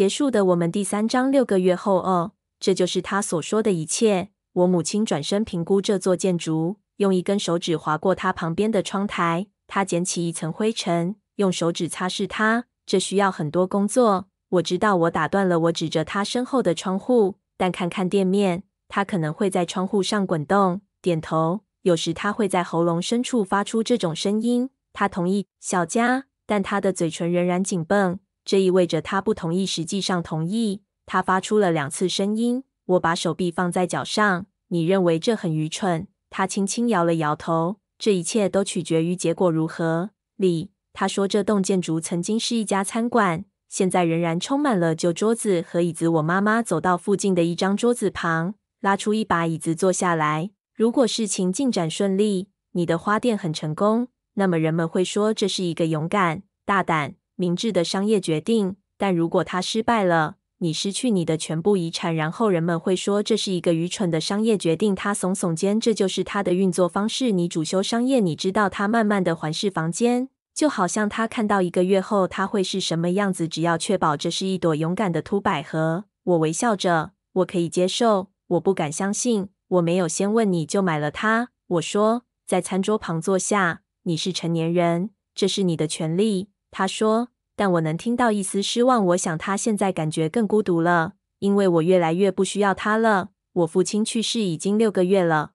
结束的，我们第三章六个月后哦，这就是他所说的一切。我母亲转身评估这座建筑，用一根手指划过他旁边的窗台。她捡起一层灰尘，用手指擦拭它。这需要很多工作。我知道我打断了。我指着他身后的窗户，但看看店面，他可能会在窗户上滚动。点头。有时他会在喉咙深处发出这种声音。他同意小佳，但他的嘴唇仍然紧绷。这意味着他不同意，实际上同意。他发出了两次声音。我把手臂放在脚上。你认为这很愚蠢？他轻轻摇了摇头。这一切都取决于结果如何。里，他说这栋建筑曾经是一家餐馆，现在仍然充满了旧桌子和椅子。我妈妈走到附近的一张桌子旁，拉出一把椅子坐下来。如果事情进展顺利，你的花店很成功，那么人们会说这是一个勇敢、大胆。明智的商业决定，但如果他失败了，你失去你的全部遗产，然后人们会说这是一个愚蠢的商业决定。他耸耸肩，这就是他的运作方式。你主修商业，你知道他慢慢的环视房间，就好像他看到一个月后他会是什么样子。只要确保这是一朵勇敢的秃百合。我微笑着，我可以接受，我不敢相信，我没有先问你就买了它。我说，在餐桌旁坐下，你是成年人，这是你的权利。他说：“但我能听到一丝失望。我想他现在感觉更孤独了，因为我越来越不需要他了。我父亲去世已经六个月了。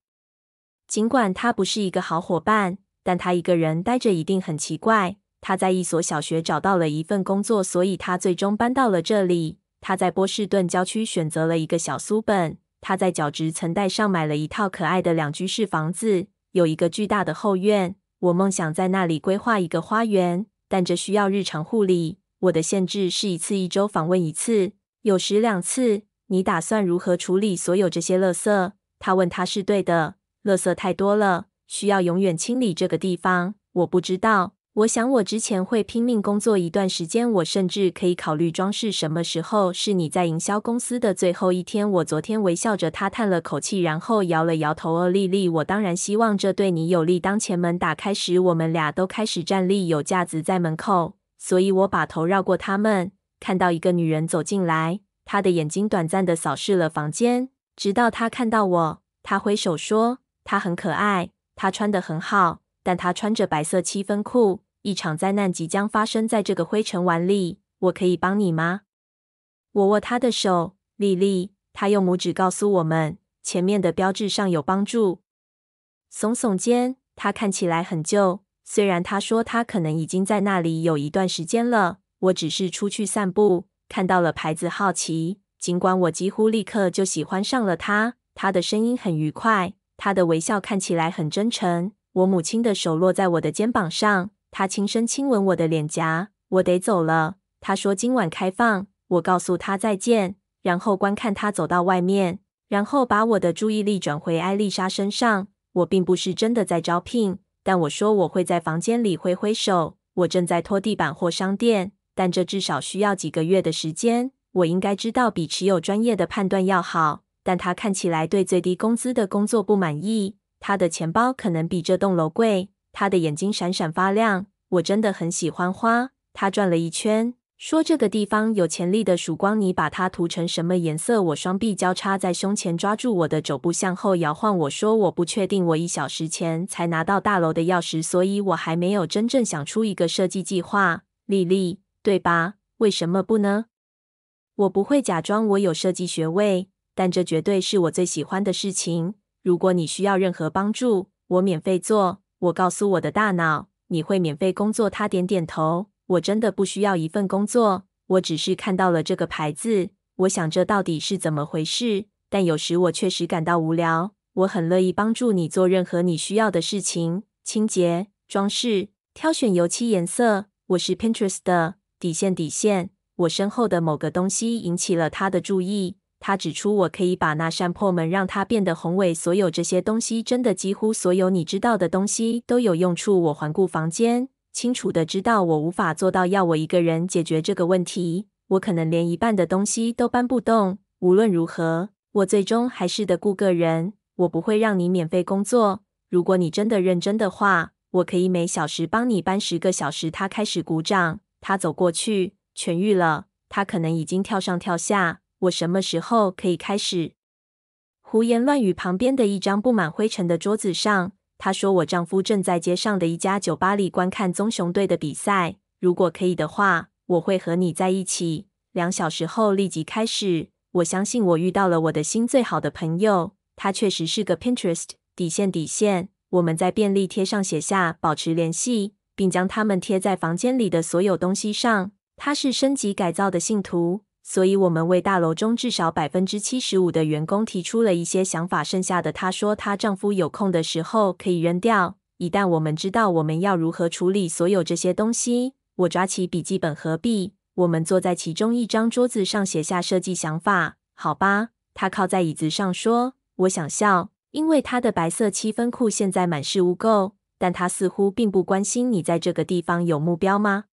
尽管他不是一个好伙伴，但他一个人待着一定很奇怪。他在一所小学找到了一份工作，所以他最终搬到了这里。他在波士顿郊区选择了一个小苏本。他在角质层带上买了一套可爱的两居室房子，有一个巨大的后院。我梦想在那里规划一个花园。”但这需要日常护理。我的限制是一次一周访问一次，有时两次。你打算如何处理所有这些垃圾？他问，他是对的，垃圾太多了，需要永远清理这个地方。我不知道。我想，我之前会拼命工作一段时间。我甚至可以考虑装饰。什么时候是你在营销公司的最后一天？我昨天微笑着，他叹了口气，然后摇了摇头。哦，丽丽，我当然希望这对你有利。当前门打开时，我们俩都开始站立，有架子在门口，所以我把头绕过他们，看到一个女人走进来。她的眼睛短暂的扫视了房间，直到她看到我。她挥手说：“她很可爱，她穿得很好，但她穿着白色七分裤。”一场灾难即将发生在这个灰尘碗里。我可以帮你吗？我握他的手，莉莉，他用拇指告诉我们前面的标志上有帮助。耸耸肩，他看起来很旧。虽然他说他可能已经在那里有一段时间了，我只是出去散步，看到了牌子，好奇。尽管我几乎立刻就喜欢上了他，他的声音很愉快，他的微笑看起来很真诚。我母亲的手落在我的肩膀上。他轻声亲吻我的脸颊，我得走了。他说今晚开放。我告诉他再见，然后观看他走到外面，然后把我的注意力转回艾丽莎身上。我并不是真的在招聘，但我说我会在房间里挥挥手。我正在拖地板或商店，但这至少需要几个月的时间。我应该知道比持有专业的判断要好，但他看起来对最低工资的工作不满意。他的钱包可能比这栋楼贵。他的眼睛闪闪发亮，我真的很喜欢花。他转了一圈，说：“这个地方有潜力的曙光，你把它涂成什么颜色？”我双臂交叉在胸前，抓住我的肘部向后摇晃。我说：“我不确定。我一小时前才拿到大楼的钥匙，所以我还没有真正想出一个设计计划。”丽丽，对吧？为什么不呢？我不会假装我有设计学位，但这绝对是我最喜欢的事情。如果你需要任何帮助，我免费做。我告诉我的大脑，你会免费工作。他点点头。我真的不需要一份工作。我只是看到了这个牌子。我想这到底是怎么回事？但有时我确实感到无聊。我很乐意帮助你做任何你需要的事情：清洁、装饰、挑选油漆颜色。我是 Pinterest 的。底线，底线。我身后的某个东西引起了他的注意。他指出，我可以把那扇破门让它变得宏伟。所有这些东西，真的，几乎所有你知道的东西都有用处。我环顾房间，清楚的知道我无法做到。要我一个人解决这个问题，我可能连一半的东西都搬不动。无论如何，我最终还是得雇个人。我不会让你免费工作。如果你真的认真的话，我可以每小时帮你搬十个小时。他开始鼓掌。他走过去，痊愈了。他可能已经跳上跳下。我什么时候可以开始胡言乱语？旁边的一张布满灰尘的桌子上，她说：“我丈夫正在街上的一家酒吧里观看棕熊队的比赛。如果可以的话，我会和你在一起。两小时后立即开始。我相信我遇到了我的心最好的朋友。他确实是个 Pinterest 底线底线。我们在便利贴上写下保持联系，并将它们贴在房间里的所有东西上。他是升级改造的信徒。”所以，我们为大楼中至少百分之七十五的员工提出了一些想法。剩下的，她说她丈夫有空的时候可以扔掉。一旦我们知道我们要如何处理所有这些东西，我抓起笔记本和笔，我们坐在其中一张桌子上写下设计想法。好吧，她靠在椅子上说：“我想笑，因为她的白色七分裤现在满是污垢。”但她似乎并不关心。你在这个地方有目标吗？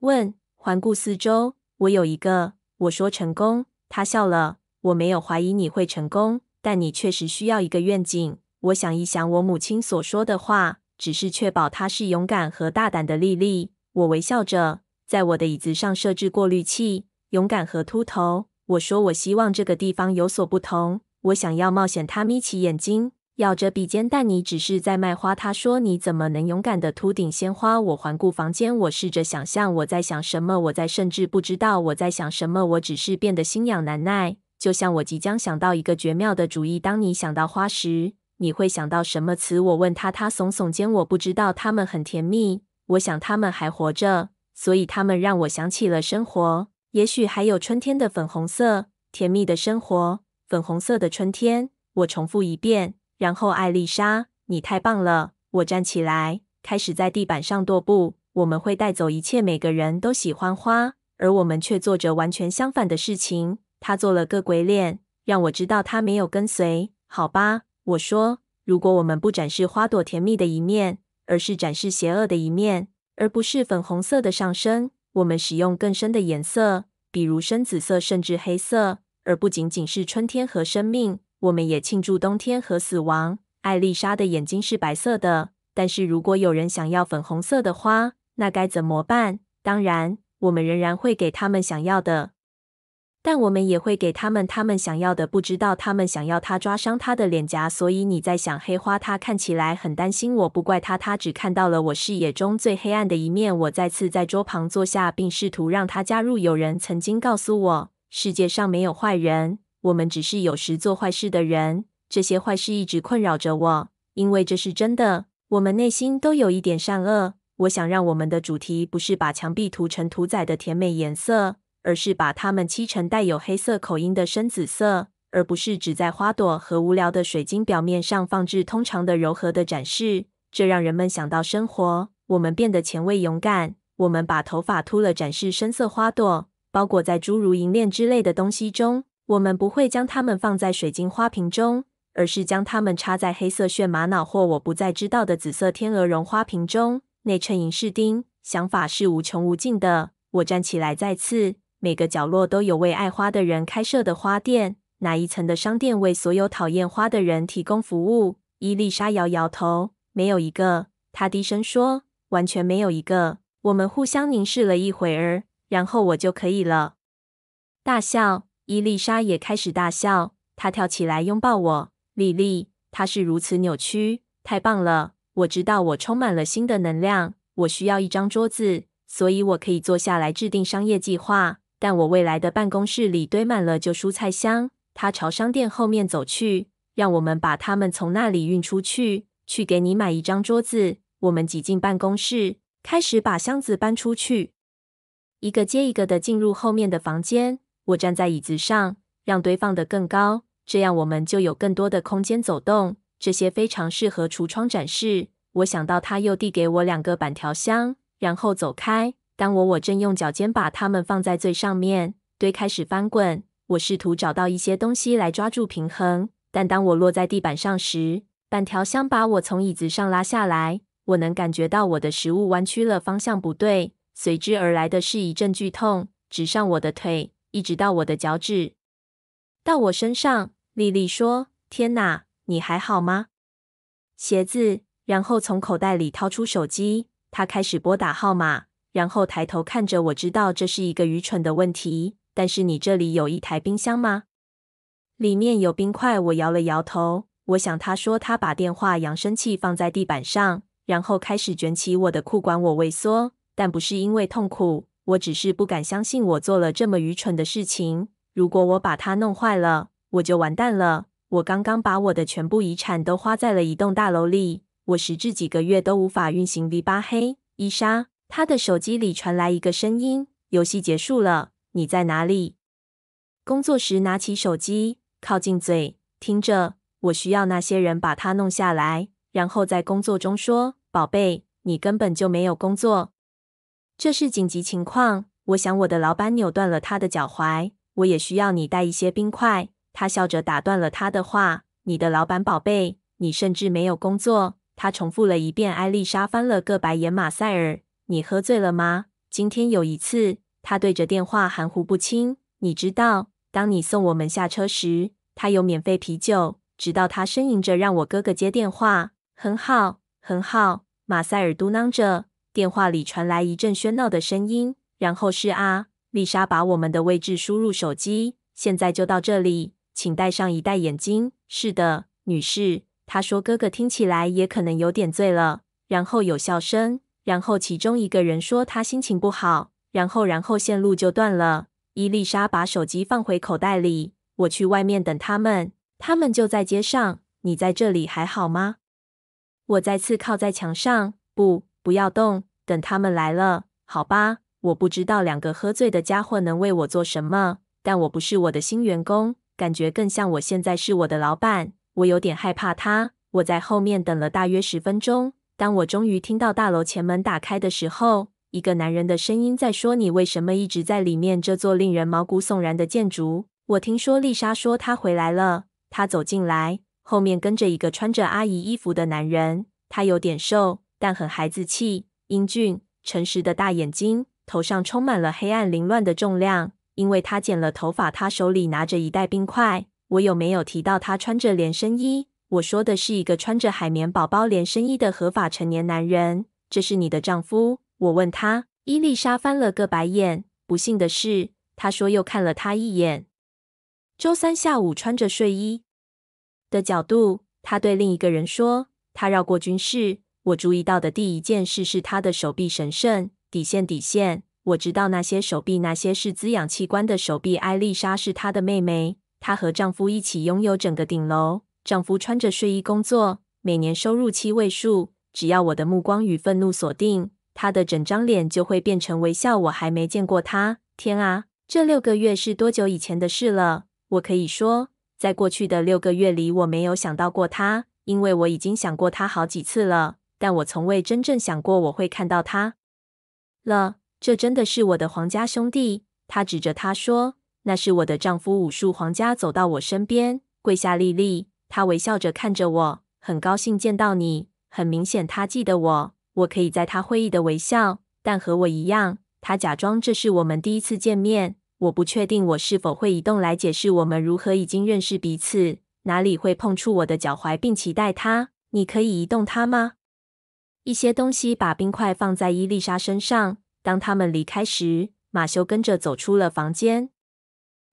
问，环顾四周，我有一个。我说成功，他笑了。我没有怀疑你会成功，但你确实需要一个愿景。我想一想我母亲所说的话，只是确保她是勇敢和大胆的莉莉。我微笑着，在我的椅子上设置过滤器。勇敢和秃头。我说我希望这个地方有所不同。我想要冒险。他眯起眼睛。咬着笔尖，但你只是在卖花。他说：“你怎么能勇敢的秃顶鲜花？”我环顾房间，我试着想象我在想什么，我在甚至不知道我在想什么。我只是变得心痒难耐，就像我即将想到一个绝妙的主意。当你想到花时，你会想到什么词？我问他，他耸耸肩，我不知道。他们很甜蜜，我想他们还活着，所以他们让我想起了生活。也许还有春天的粉红色，甜蜜的生活，粉红色的春天。我重复一遍。然后，艾丽莎，你太棒了！我站起来，开始在地板上踱步。我们会带走一切。每个人都喜欢花，而我们却做着完全相反的事情。他做了个鬼脸，让我知道他没有跟随。好吧，我说，如果我们不展示花朵甜蜜的一面，而是展示邪恶的一面，而不是粉红色的上身，我们使用更深的颜色，比如深紫色甚至黑色，而不仅仅是春天和生命。我们也庆祝冬天和死亡。艾丽莎的眼睛是白色的，但是如果有人想要粉红色的花，那该怎么办？当然，我们仍然会给他们想要的，但我们也会给他们他们想要的。不知道他们想要他抓伤他的脸颊，所以你在想黑花？他看起来很担心。我不怪他，他只看到了我视野中最黑暗的一面。我再次在桌旁坐下，并试图让他加入。有人曾经告诉我，世界上没有坏人。我们只是有时做坏事的人，这些坏事一直困扰着我，因为这是真的。我们内心都有一点善恶。我想让我们的主题不是把墙壁涂成屠宰的甜美颜色，而是把它们漆成带有黑色口音的深紫色，而不是只在花朵和无聊的水晶表面上放置通常的柔和的展示。这让人们想到生活。我们变得前卫勇敢。我们把头发秃了，展示深色花朵，包裹在诸如银链之类的东西中。我们不会将它们放在水晶花瓶中，而是将它们插在黑色炫玛瑙或我不再知道的紫色天鹅绒花瓶中，内衬银饰钉。想法是无穷无尽的。我站起来，再次，每个角落都有为爱花的人开设的花店，哪一层的商店为所有讨厌花的人提供服务。伊丽莎摇摇头，没有一个。她低声说，完全没有一个。我们互相凝视了一会儿，然后我就可以了，大笑。伊丽莎也开始大笑，她跳起来拥抱我。莉莉，她是如此扭曲，太棒了！我知道我充满了新的能量。我需要一张桌子，所以我可以坐下来制定商业计划。但我未来的办公室里堆满了旧蔬菜箱。他朝商店后面走去，让我们把它们从那里运出去，去给你买一张桌子。我们挤进办公室，开始把箱子搬出去，一个接一个的进入后面的房间。我站在椅子上，让堆放得更高，这样我们就有更多的空间走动。这些非常适合橱窗展示。我想到，他又递给我两个板条箱，然后走开。当我我正用脚尖把它们放在最上面，堆开始翻滚。我试图找到一些东西来抓住平衡，但当我落在地板上时，板条箱把我从椅子上拉下来。我能感觉到我的食物弯曲了，方向不对，随之而来的是一阵剧痛，直上我的腿。一直到我的脚趾，到我身上。丽丽说：“天哪，你还好吗？”鞋子，然后从口袋里掏出手机，他开始拨打号码，然后抬头看着我，知道这是一个愚蠢的问题。但是你这里有一台冰箱吗？里面有冰块。我摇了摇头。我想他说他把电话扬声器放在地板上，然后开始卷起我的裤管。我畏缩，但不是因为痛苦。我只是不敢相信我做了这么愚蠢的事情。如果我把它弄坏了，我就完蛋了。我刚刚把我的全部遗产都花在了一栋大楼里，我时至几个月都无法运行 V 八黑伊莎。他的手机里传来一个声音：“游戏结束了，你在哪里？”工作时拿起手机，靠近嘴，听着。我需要那些人把它弄下来，然后在工作中说：“宝贝，你根本就没有工作。”这是紧急情况，我想我的老板扭断了他的脚踝。我也需要你带一些冰块。他笑着打断了他的话：“你的老板宝贝，你甚至没有工作。”他重复了一遍。艾丽莎翻了个白眼。马塞尔，你喝醉了吗？今天有一次，他对着电话含糊不清。你知道，当你送我们下车时，他有免费啤酒，直到他呻吟着让我哥哥接电话。很好，很好。马塞尔嘟囔着。电话里传来一阵喧闹的声音，然后是啊，丽莎把我们的位置输入手机。现在就到这里，请戴上一戴眼镜。是的，女士。她说：“哥哥听起来也可能有点醉了。”然后有笑声，然后其中一个人说他心情不好。然后，然后线路就断了。伊丽莎把手机放回口袋里。我去外面等他们。他们就在街上。你在这里还好吗？我再次靠在墙上。不，不要动。等他们来了，好吧。我不知道两个喝醉的家伙能为我做什么，但我不是我的新员工，感觉更像我现在是我的老板。我有点害怕他。我在后面等了大约十分钟，当我终于听到大楼前门打开的时候，一个男人的声音在说：“你为什么一直在里面？”这座令人毛骨悚然的建筑。我听说丽莎说她回来了。她走进来，后面跟着一个穿着阿姨衣服的男人。他有点瘦，但很孩子气。英俊、诚实的大眼睛，头上充满了黑暗凌乱的重量。因为他剪了头发，他手里拿着一袋冰块。我有没有提到他穿着连身衣？我说的是一个穿着海绵宝宝连身衣的合法成年男人。这是你的丈夫？我问他。伊丽莎翻了个白眼。不幸的是，他说又看了他一眼。周三下午穿着睡衣的角度，他对另一个人说：“他绕过军事。”我注意到的第一件事是她的手臂神圣底线底线。我知道那些手臂，那些是滋养器官的手臂。艾丽莎是她的妹妹。她和丈夫一起拥有整个顶楼。丈夫穿着睡衣工作，每年收入七位数。只要我的目光与愤怒锁定，她的整张脸就会变成微笑。我还没见过她。天啊，这六个月是多久以前的事了？我可以说，在过去的六个月里，我没有想到过她，因为我已经想过她好几次了。但我从未真正想过我会看到他了。这真的是我的皇家兄弟。他指着他说：“那是我的丈夫。”武术皇家走到我身边，跪下。莉莉，他微笑着看着我，很高兴见到你。很明显，他记得我。我可以在他会意的微笑，但和我一样，他假装这是我们第一次见面。我不确定我是否会移动来解释我们如何已经认识彼此。哪里会碰触我的脚踝，并期待他？你可以移动他吗？一些东西把冰块放在伊丽莎身上。当他们离开时，马修跟着走出了房间。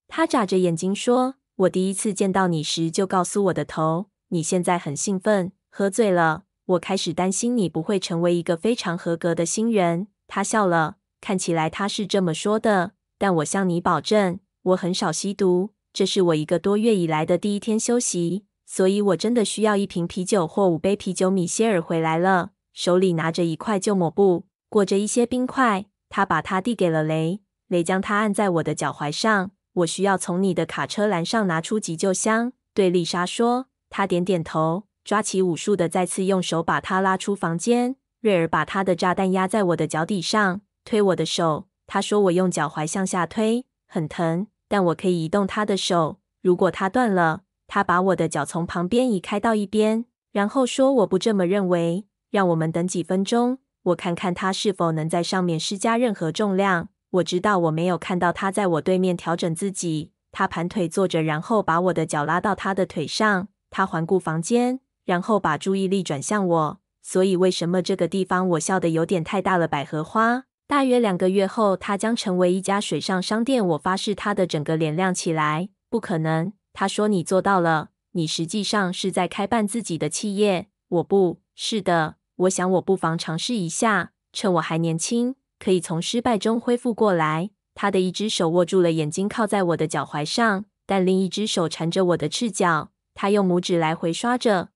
他眨着眼睛说：“我第一次见到你时就告诉我的头，你现在很兴奋，喝醉了。我开始担心你不会成为一个非常合格的新人。”他笑了，看起来他是这么说的。但我向你保证，我很少吸毒。这是我一个多月以来的第一天休息，所以我真的需要一瓶啤酒或五杯啤酒。米歇尔回来了。手里拿着一块旧抹布，裹着一些冰块。他把它递给了雷。雷将它按在我的脚踝上。我需要从你的卡车栏上拿出急救箱，对丽莎说。他点点头，抓起武术的，再次用手把他拉出房间。瑞尔把他的炸弹压在我的脚底上，推我的手。他说：“我用脚踝向下推，很疼，但我可以移动他的手。如果他断了，他把我的脚从旁边移开到一边，然后说我不这么认为。”让我们等几分钟，我看看他是否能在上面施加任何重量。我知道我没有看到他在我对面调整自己。他盘腿坐着，然后把我的脚拉到他的腿上。他环顾房间，然后把注意力转向我。所以为什么这个地方我笑得有点太大了，百合花？大约两个月后，他将成为一家水上商店。我发誓他的整个脸亮起来。不可能。他说：“你做到了。你实际上是在开办自己的企业。”我不是的。我想，我不妨尝试一下，趁我还年轻，可以从失败中恢复过来。他的一只手握住了眼睛，靠在我的脚踝上，但另一只手缠着我的赤脚。他用拇指来回刷着，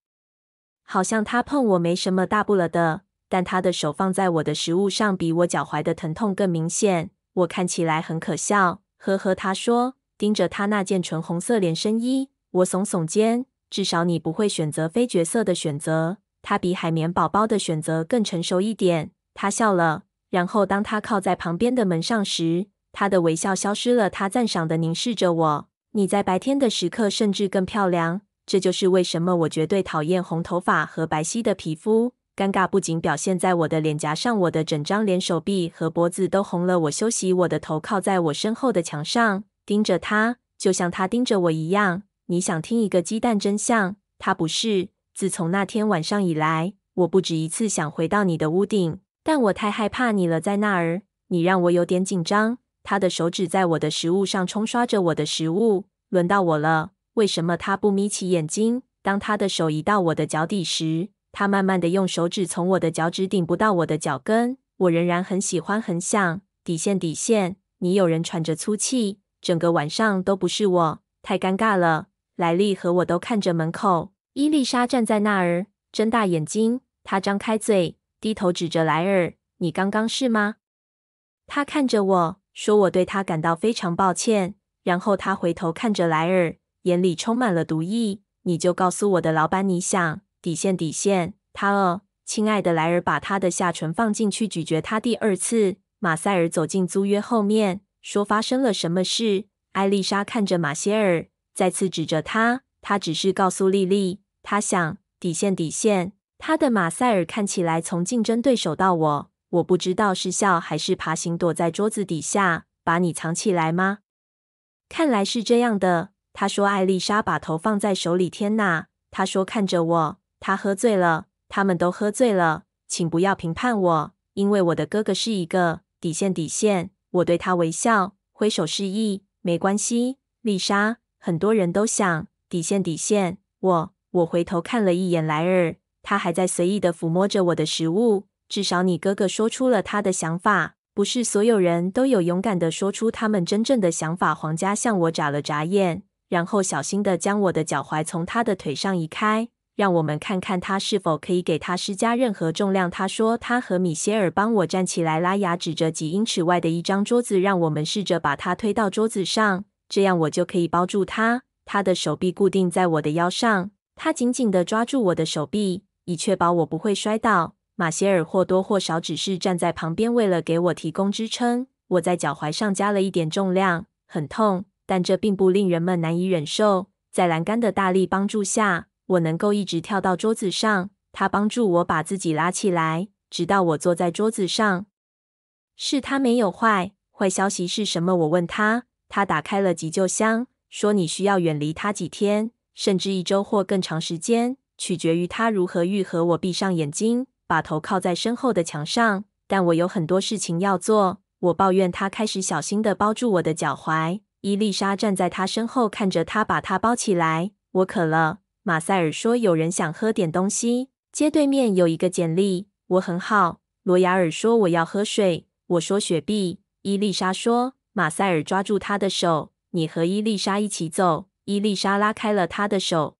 好像他碰我没什么大不了的。但他的手放在我的食物上，比我脚踝的疼痛更明显。我看起来很可笑，呵呵。他说，盯着他那件纯红色连身衣。我耸耸肩，至少你不会选择非角色的选择。他比海绵宝宝的选择更成熟一点。他笑了，然后当他靠在旁边的门上时，他的微笑消失了。他赞赏地凝视着我。你在白天的时刻甚至更漂亮。这就是为什么我绝对讨厌红头发和白皙的皮肤。尴尬不仅表现在我的脸颊上，我的整张脸、手臂和脖子都红了。我休息，我的头靠在我身后的墙上，盯着他，就像他盯着我一样。你想听一个鸡蛋真相？他不是。自从那天晚上以来，我不止一次想回到你的屋顶，但我太害怕你了。在那儿，你让我有点紧张。他的手指在我的食物上冲刷着我的食物。轮到我了，为什么他不眯起眼睛？当他的手移到我的脚底时，他慢慢的用手指从我的脚趾顶不到我的脚跟。我仍然很喜欢横向底线底线。你有人喘着粗气，整个晚上都不是我，太尴尬了。莱利和我都看着门口。伊丽莎站在那儿，睁大眼睛。她张开嘴，低头指着莱尔：“你刚刚是吗？”他看着我说：“我对他感到非常抱歉。”然后他回头看着莱尔，眼里充满了毒意。“你就告诉我的老板，你想底线，底线。”他哦，亲爱的莱尔，把他的下唇放进去，咀嚼他第二次。马塞尔走进租约后面，说：“发生了什么事？”艾丽莎看着马歇尔，再次指着他。他只是告诉莉莉。他想底线底线，他的马赛尔看起来从竞争对手到我，我不知道是笑还是爬行，躲在桌子底下把你藏起来吗？看来是这样的。他说：“艾丽莎，把头放在手里。”天呐，他说：“看着我。”他喝醉了，他们都喝醉了。请不要评判我，因为我的哥哥是一个底线底线。我对他微笑，挥手示意，没关系，丽莎。很多人都想底线底线，我。我回头看了一眼莱尔，他还在随意地抚摸着我的食物。至少你哥哥说出了他的想法。不是所有人都有勇敢地说出他们真正的想法。皇家向我眨了眨眼，然后小心地将我的脚踝从他的腿上移开，让我们看看他是否可以给他施加任何重量。他说他和米歇尔帮我站起来。拉雅指着几英尺外的一张桌子，让我们试着把他推到桌子上，这样我就可以包住他。他的手臂固定在我的腰上。他紧紧地抓住我的手臂，以确保我不会摔倒。马歇尔或多或少只是站在旁边，为了给我提供支撑。我在脚踝上加了一点重量，很痛，但这并不令人们难以忍受。在栏杆的大力帮助下，我能够一直跳到桌子上。他帮助我把自己拉起来，直到我坐在桌子上。是他没有坏。坏消息是什么？我问他。他打开了急救箱，说：“你需要远离他几天。”甚至一周或更长时间，取决于他如何愈合。我闭上眼睛，把头靠在身后的墙上。但我有很多事情要做。我抱怨他开始小心的包住我的脚踝。伊丽莎站在他身后，看着他把他包起来。我渴了。马塞尔说：“有人想喝点东西。”街对面有一个简历，我很好。罗亚尔说：“我要喝水。”我说：“雪碧。”伊丽莎说：“马塞尔抓住他的手，你和伊丽莎一起走。”伊丽莎拉开了他的手，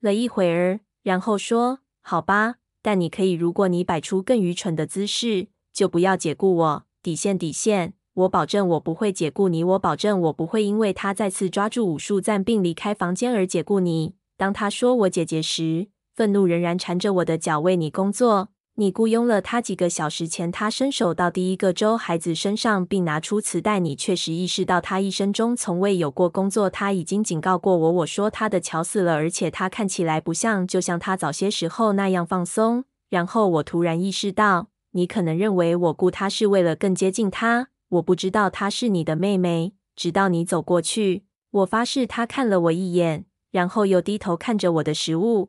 了一会儿，然后说：“好吧，但你可以，如果你摆出更愚蠢的姿势，就不要解雇我。底线，底线，我保证我不会解雇你，我保证我不会因为他再次抓住武术赞并离开房间而解雇你。当他说我姐姐时，愤怒仍然缠着我的脚为你工作。”你雇佣了他几个小时前，他伸手到第一个周孩子身上，并拿出磁带。你确实意识到他一生中从未有过工作。他已经警告过我，我说他的巧死了，而且他看起来不像就像他早些时候那样放松。然后我突然意识到，你可能认为我雇他是为了更接近他。我不知道他是你的妹妹，直到你走过去。我发誓，他看了我一眼，然后又低头看着我的食物。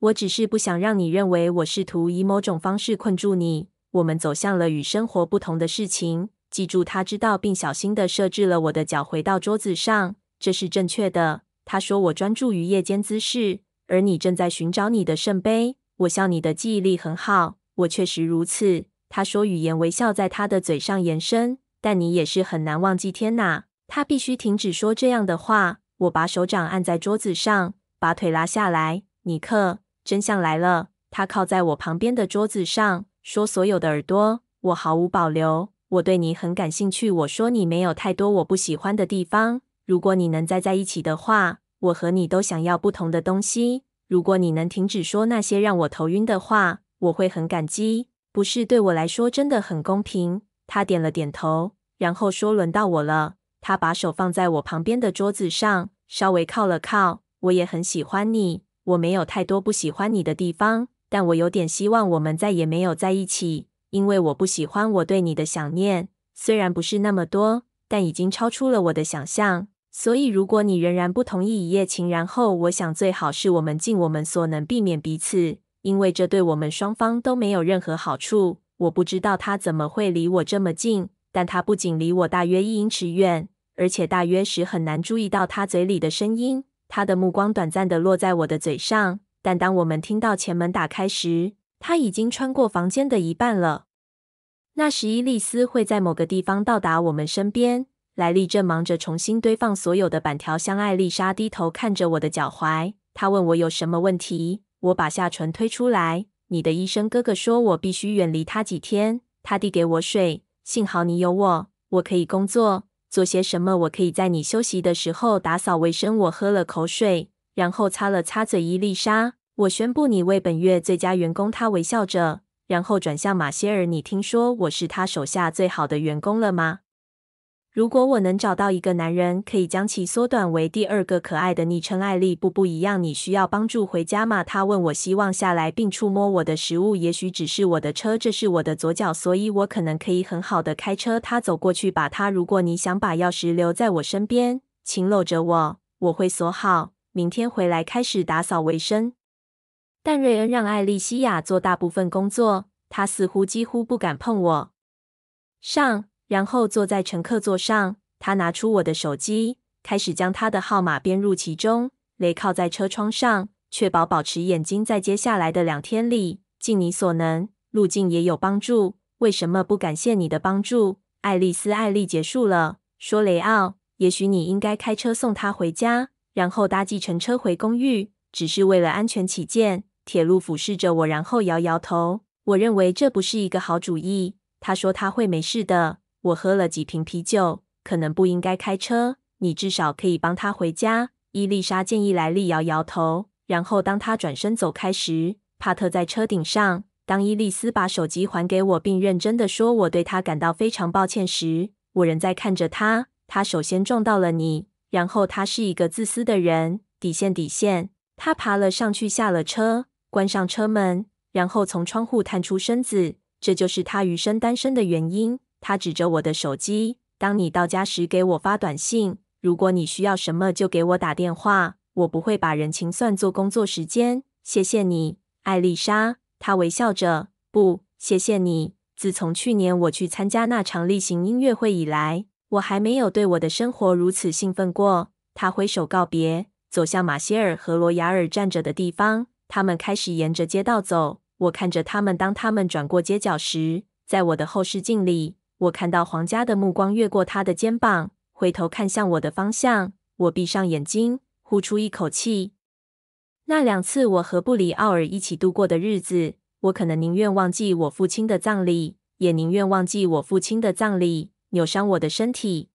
我只是不想让你认为我试图以某种方式困住你。我们走向了与生活不同的事情。记住，他知道并小心地设置了我的脚回到桌子上。这是正确的。他说我专注于夜间姿势，而你正在寻找你的圣杯。我笑，你的记忆力很好。我确实如此。他说语言微笑在他的嘴上延伸，但你也是很难忘记。天哪，他必须停止说这样的话。我把手掌按在桌子上，把腿拉下来，尼克。真相来了。他靠在我旁边的桌子上，说：“所有的耳朵，我毫无保留。我对你很感兴趣。”我说：“你没有太多我不喜欢的地方。如果你能再在一起的话，我和你都想要不同的东西。如果你能停止说那些让我头晕的话，我会很感激。不是对我来说真的很公平。”他点了点头，然后说：“轮到我了。”他把手放在我旁边的桌子上，稍微靠了靠。我也很喜欢你。我没有太多不喜欢你的地方，但我有点希望我们再也没有在一起，因为我不喜欢我对你的想念。虽然不是那么多，但已经超出了我的想象。所以，如果你仍然不同意一夜情，然后我想最好是我们尽我们所能避免彼此，因为这对我们双方都没有任何好处。我不知道他怎么会离我这么近，但他不仅离我大约一英尺远，而且大约时很难注意到他嘴里的声音。他的目光短暂的落在我的嘴上，但当我们听到前门打开时，他已经穿过房间的一半了。那时，伊丽丝会在某个地方到达我们身边。莱利正忙着重新堆放所有的板条箱。艾丽莎低头看着我的脚踝，她问我有什么问题。我把下唇推出来。你的医生哥哥说我必须远离他几天。他递给我水。幸好你有我，我可以工作。做些什么？我可以在你休息的时候打扫卫生。我喝了口水，然后擦了擦嘴。伊丽莎，我宣布你为本月最佳员工。他微笑着，然后转向马歇尔。你听说我是他手下最好的员工了吗？如果我能找到一个男人，可以将其缩短为第二个可爱的昵称，艾丽不不一样。你需要帮助回家吗？他问我，希望下来并触摸我的食物，也许只是我的车。这是我的左脚，所以我可能可以很好的开车。他走过去把它。如果你想把钥匙留在我身边，请搂着我，我会锁好。明天回来开始打扫卫生。但瑞恩让艾丽西亚做大部分工作，他似乎几乎不敢碰我。上。然后坐在乘客座上，他拿出我的手机，开始将他的号码编入其中。雷靠在车窗上，确保保持眼睛。在接下来的两天里，尽你所能。路径也有帮助。为什么不感谢你的帮助？爱丽丝，爱丽结束了，说：“雷奥，也许你应该开车送他回家，然后搭计程车回公寓，只是为了安全起见。”铁路俯视着我，然后摇摇头。我认为这不是一个好主意。他说他会没事的。我喝了几瓶啤酒，可能不应该开车。你至少可以帮他回家。伊丽莎建议莱利摇摇头，然后当他转身走开时，帕特在车顶上。当伊丽丝把手机还给我，并认真的说：“我对他感到非常抱歉。”时，我仍在看着他。他首先撞到了你，然后他是一个自私的人。底线，底线。他爬了上去，下了车，关上车门，然后从窗户探出身子。这就是他余生单身的原因。他指着我的手机：“当你到家时，给我发短信。如果你需要什么，就给我打电话。我不会把人情算作工作时间。”谢谢你，艾丽莎。他微笑着：“不，谢谢你。自从去年我去参加那场例行音乐会以来，我还没有对我的生活如此兴奋过。”他挥手告别，走向马歇尔和罗雅尔站着的地方。他们开始沿着街道走。我看着他们，当他们转过街角时，在我的后视镜里。我看到皇家的目光越过他的肩膀，回头看向我的方向。我闭上眼睛，呼出一口气。那两次我和布里奥尔一起度过的日子，我可能宁愿忘记我父亲的葬礼，也宁愿忘记我父亲的葬礼，扭伤我的身体。